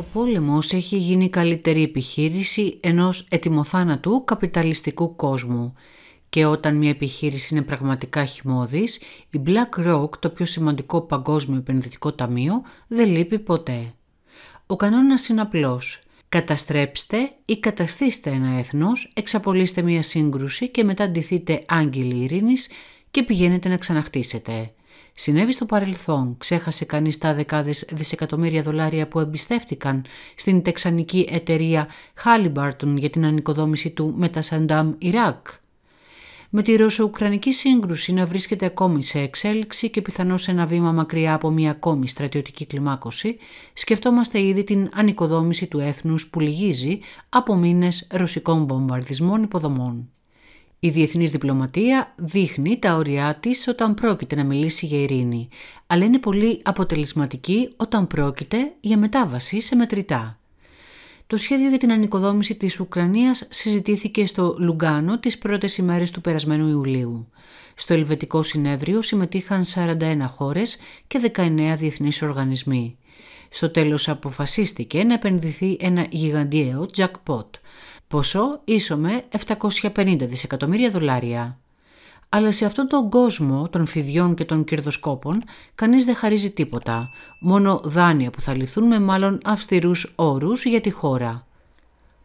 Ο πόλεμος έχει γίνει καλύτερη επιχείρηση ενός ετοιμοθάνατου καπιταλιστικού κόσμου. Και όταν μια επιχείρηση είναι πραγματικά χυμώδης, η BlackRock, το πιο σημαντικό παγκόσμιο επενδυτικό ταμείο, δεν λείπει ποτέ. Ο κανόνας είναι απλός. Καταστρέψτε ή καταστήστε ένα έθνος, εξαπολύστε μια σύγκρουση και μετά ντυθείτε άγγελοι ειρήνης και πηγαίνετε να ξαναχτίσετε. Συνέβη στο παρελθόν, ξέχασε κανείς τα δεκάδες δισεκατομμύρια δολάρια που εμπιστεύτηκαν στην τεξανική εταιρεία Halliburton για την ανοικοδόμηση του Μετασαντάμ Ιράκ. Με τη ρωσο-ουκρανική σύγκρουση να βρίσκεται ακόμη σε εξέλιξη και πιθανώς ένα βήμα μακριά από μια ακόμη στρατιωτική κλιμάκωση, σκεφτόμαστε ήδη την ανοικοδόμηση του έθνους που λυγίζει από μήνες ρωσικών βομβαρδισμών υποδομών. Η διεθνής διπλωματία δείχνει τα όρια της όταν πρόκειται να μιλήσει για ειρήνη, αλλά είναι πολύ αποτελεσματική όταν πρόκειται για μετάβαση σε μετρητά. Το σχέδιο για την ανοικοδόμηση της Ουκρανίας συζητήθηκε στο Λουγκάνο τις πρώτες ημέρες του περασμένου Ιουλίου. Στο Ελβετικό Συνέδριο συμμετείχαν 41 χώρες και 19 διεθνείς οργανισμοί. Στο τέλος αποφασίστηκε να επενδυθεί ένα γιγαντιαίο jackpot, ποσό ίσο με 750 δισεκατομμύρια δολάρια. Αλλά σε αυτόν τον κόσμο των φιδιών και των κερδοσκόπων κανείς δεν χαρίζει τίποτα, μόνο δάνεια που θα ληφθούν με μάλλον αυστηρούς όρους για τη χώρα.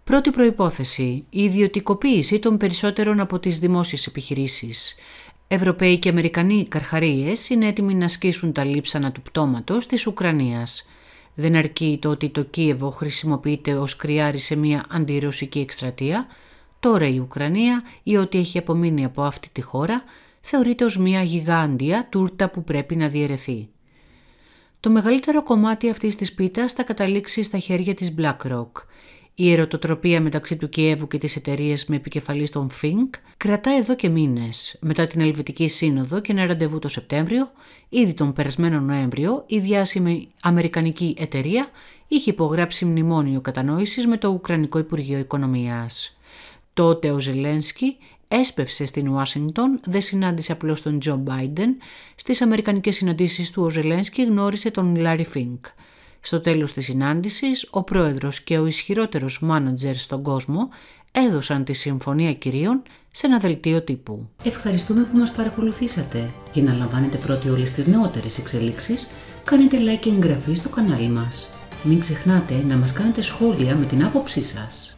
Πρώτη προϋπόθεση, η ιδιωτικοποίηση των περισσότερων από τις δημόσιες επιχειρήσεις. Ευρωπαίοι και Αμερικανοί καρχαρίες είναι έτοιμοι να ασκήσουν τα λείψανα του πτώματος της Ουκρανίας. Δεν αρκεί το ότι το Κίεβο χρησιμοποιείται ως κρυάρι σε μια αντιρωσική εκστρατεία, τώρα η Ουκρανία ή ό,τι έχει απομείνει από αυτή τη χώρα θεωρείται ως μια γιγάντια τούρτα που πρέπει να διαιρεθεί. Το μεγαλύτερο κομμάτι αυτής της πίτας θα καταλήξει στα χέρια της BlackRock, η ερωτοτροπία μεταξύ του Κιέβου και της εταιρείας με επικεφαλής στον Φινκ κρατά εδώ και μήνες. Μετά την Ελβετική Σύνοδο και ένα ραντεβού το Σεπτέμβριο, ήδη τον περασμένο Νοέμβριο, η διάσημη Αμερικανική εταιρεία είχε υπογράψει μνημόνιο κατανόησης με το Ουκρανικό Υπουργείο Οικονομίας. Τότε ο Ζελένσκι έσπευσε στην Ουάσιγκτον, δεν συνάντησε απλώς τον Τζο Μπάιντεν. Στις αμερικανικές συναντήσεις του ο Ζελένσκι γνώρισε τον Λάρι Φίνκ. Στο τέλος της συνάντησης, ο πρόεδρος και ο ισχυρότερος μάνατζερ στον κόσμο έδωσαν τη συμφωνία κυρίων σε ένα δελτίο τύπου. Ευχαριστούμε που μας παρακολουθήσατε. Για να λαμβάνετε πρώτοι όλες τις νεότερες εξελίξεις, κάνετε like και εγγραφή στο κανάλι μας. Μην ξεχνάτε να μας κάνετε σχόλια με την άποψή σας.